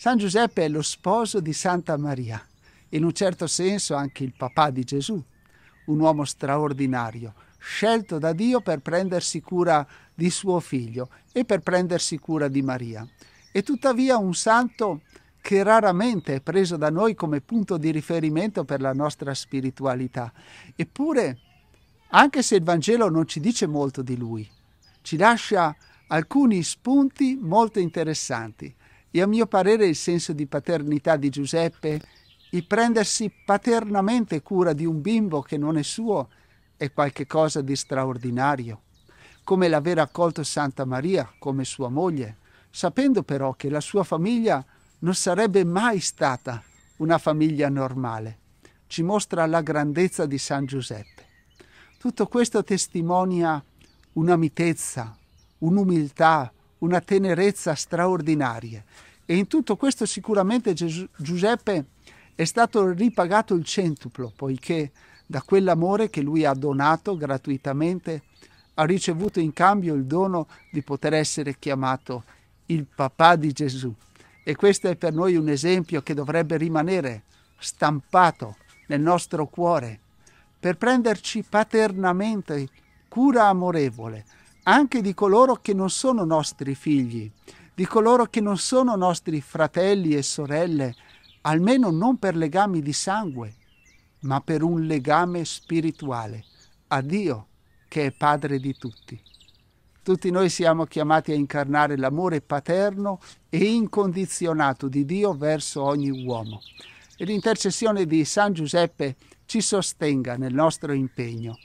San Giuseppe è lo sposo di Santa Maria, in un certo senso anche il papà di Gesù, un uomo straordinario, scelto da Dio per prendersi cura di suo figlio e per prendersi cura di Maria. E tuttavia un santo che raramente è preso da noi come punto di riferimento per la nostra spiritualità. Eppure, anche se il Vangelo non ci dice molto di lui, ci lascia alcuni spunti molto interessanti e a mio parere il senso di paternità di Giuseppe, il prendersi paternamente cura di un bimbo che non è suo, è qualcosa di straordinario, come l'aver accolto Santa Maria come sua moglie, sapendo però che la sua famiglia non sarebbe mai stata una famiglia normale. Ci mostra la grandezza di San Giuseppe. Tutto questo testimonia una mitezza, un'umiltà, una tenerezza straordinaria. E in tutto questo sicuramente Gesù, Giuseppe è stato ripagato il centuplo, poiché da quell'amore che lui ha donato gratuitamente ha ricevuto in cambio il dono di poter essere chiamato il papà di Gesù. E questo è per noi un esempio che dovrebbe rimanere stampato nel nostro cuore per prenderci paternamente cura amorevole anche di coloro che non sono nostri figli, di coloro che non sono nostri fratelli e sorelle, almeno non per legami di sangue, ma per un legame spirituale a Dio che è Padre di tutti. Tutti noi siamo chiamati a incarnare l'amore paterno e incondizionato di Dio verso ogni uomo. E l'intercessione di San Giuseppe ci sostenga nel nostro impegno.